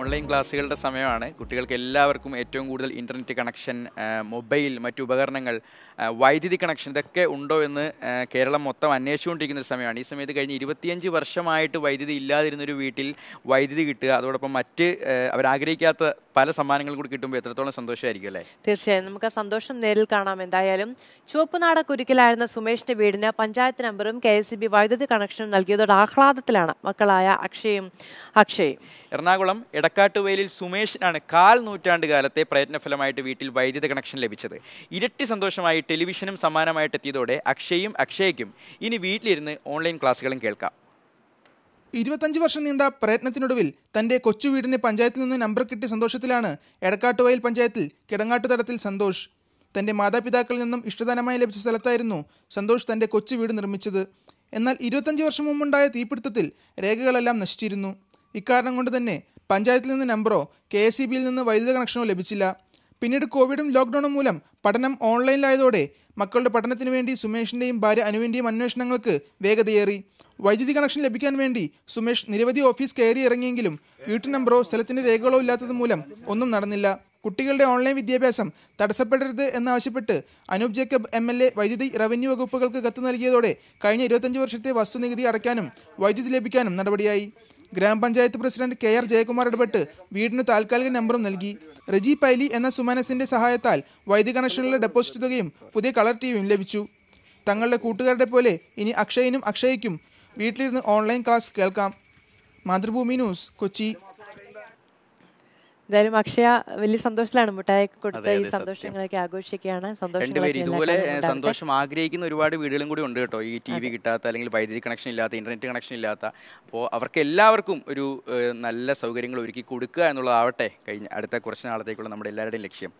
online ക്ലാസ്സുകളുടെ സമയമാണ് കുട്ടികൾക്ക് എല്ലാവർക്കും ഏറ്റവും കൂടുതൽ ഇൻ്റർനെറ്റ് കണക്ഷൻ മൊബൈൽ മറ്റു ഉപകരണങ്ങൾ വൈദ്യുതി കണക്ഷൻ ഇതൊക്കെ ഉണ്ടോ എന്ന് കേരളം മൊത്തം അന്വേഷിച്ചുകൊണ്ടിരിക്കുന്ന ഒരു സമയമാണ് ഈ സമയത്ത് കഴിഞ്ഞ് ഇരുപത്തിയഞ്ച് വർഷമായിട്ട് വൈദ്യുതി ഇല്ലാതിരുന്നൊരു വീട്ടിൽ വൈദ്യുതി കിട്ടുക അതോടൊപ്പം മറ്റ് അവരാഗ്രഹിക്കാത്ത പല സമ്മാനങ്ങൾ കൂടി കിട്ടുമ്പോൾ എത്രത്തോളം സന്തോഷമായിരിക്കും അല്ലേ തീർച്ചയായും നമുക്ക് ആ സന്തോഷം നേരിൽ കാണാം എന്തായാലും ചുവപ്പ് നാടക്കൊരുക്കിലായിരുന്ന സുമേഷിന്റെ വീടിന് പഞ്ചായത്ത് നമ്പറും കെ എസ് വൈദ്യുതി കണക്ഷനും നൽകിയതോടെ ആഹ്ലാദത്തിലാണ് മക്കളായ അക്ഷയും അക്ഷയും എറണാകുളം എടക്കാട്ടുവേലിൽ സുമേഷിനാണ് കാൽ നൂറ്റാണ്ട് കാലത്തെ പ്രയത്നഫലമായിട്ട് വീട്ടിൽ വൈദ്യുത കണക്ഷൻ ലഭിച്ചത് ഇരട്ടി സന്തോഷമായി ടെലിവിഷനും സമ്മാനമായിട്ട് എത്തിയതോടെ അക്ഷയും അക്ഷയ്ക്കും ഇനി വീട്ടിലിരുന്ന് ഓൺലൈൻ ക്ലാസ്സുകളും കേൾക്കാം ഇരുപത്തഞ്ച് വർഷം നീണ്ട പ്രയത്നത്തിനൊടുവിൽ തന്റെ കൊച്ചു വീടിന് പഞ്ചായത്തിൽ നിന്ന് നമ്പർ കിട്ടിയ സന്തോഷത്തിലാണ് എടക്കാട്ടുവയൽ പഞ്ചായത്തിൽ കിടങ്ങാട്ടുതടത്തിൽ സന്തോഷ് തന്റെ മാതാപിതാക്കളിൽ നിന്നും ഇഷ്ടദാനമായി ലഭിച്ച സ്ഥലത്തായിരുന്നു സന്തോഷ് തന്റെ കൊച്ചു വീട് നിർമ്മിച്ചത് എന്നാൽ ഇരുപത്തഞ്ച് വർഷം മുമ്പുണ്ടായ തീപിടുത്തത്തിൽ രേഖകളെല്ലാം നശിച്ചിരുന്നു ഇക്കാരണം കൊണ്ട് തന്നെ പഞ്ചായത്തിൽ നിന്ന് നമ്പറോ കെ എസ് നിന്ന് വൈദ്യുത കണക്ഷനോ ലഭിച്ചില്ല പിന്നീട് കോവിഡും ലോക്ക്ഡൌണും മൂലം പഠനം ഓൺലൈനിലായതോടെ മക്കളുടെ പഠനത്തിനു വേണ്ടി സുമേഷിൻ്റെയും ഭാര്യ അനുവിൻ്റെയും അന്വേഷണങ്ങൾക്ക് വേഗതയേറി വൈദ്യുതി കണക്ഷൻ ലഭിക്കാൻ വേണ്ടി സുമേഷ് നിരവധി ഓഫീസ് കയറി ഇറങ്ങിയെങ്കിലും വീട്ടു നമ്പറോ സ്ഥലത്തിന്റെ രേഖകളോ ഇല്ലാത്തത് മൂലം ഒന്നും നടന്നില്ല കുട്ടികളുടെ ഓൺലൈൻ വിദ്യാഭ്യാസം തടസ്സപ്പെടരുത് എന്നാവശ്യപ്പെട്ട് Anoop Jacob M L A വൈദ്യുതി റവന്യൂ വകുപ്പുകൾക്ക് കത്ത് നൽകിയതോടെ കഴിഞ്ഞ ഇരുപത്തഞ്ച് വർഷത്തെ വസ്തുനികുതി അടയ്ക്കാനും വൈദ്യുതി ലഭിക്കാനും നടപടിയായി ഗ്രാമപഞ്ചായത്ത് പ്രസിഡന്റ് കെ ആർ ജയകുമാർ ഇടപെട്ട് വീടിന് താൽക്കാലിക നമ്പറും നൽകി റജി പൈലി എന്ന സുമനസിന്റെ സഹായത്താൽ വൈദ്യുതി കണക്ഷനിലെ ഡെപ്പോസിറ്റ് തുകയും പുതിയ കളർ ടിവിയും ലഭിച്ചു തങ്ങളുടെ കൂട്ടുകാരുടെ പോലെ ഇനി അക്ഷയനും അക്ഷയ്ക്കും വീട്ടിലിരുന്ന് ഓൺലൈൻ ക്ലാസ് കേൾക്കാം മാതൃഭൂമി ന്യൂസ് കൊച്ചി എന്തായാലും അക്ഷയ വലിയ സന്തോഷത്തിലാണ് മിഠായിക്ക് കൊടുത്ത ഈ സന്തോഷങ്ങളൊക്കെ ആഘോഷിക്കുകയാണ് രണ്ടുപേരും ഇതുപോലെ സന്തോഷം ആഗ്രഹിക്കുന്ന ഒരുപാട് വീടുകളും കൂടി ഉണ്ട് കേട്ടോ ഈ ടി വി കിട്ടാത്ത അല്ലെങ്കിൽ വൈദ്യുതി കണക്ഷൻ ഇല്ലാത്ത ഇന്റർനെറ്റ് കണക്ഷൻ ഇല്ലാത്ത അപ്പോൾ അവർക്ക് എല്ലാവർക്കും ഒരു നല്ല സൗകര്യങ്ങൾ ഒരുക്കി കൊടുക്കുക എന്നുള്ളതാവട്ടെ കഴിഞ്ഞ അടുത്ത കുറച്ച് നാളത്തേക്കുള്ള നമ്മുടെ എല്ലാവരുടെയും ലക്ഷ്യം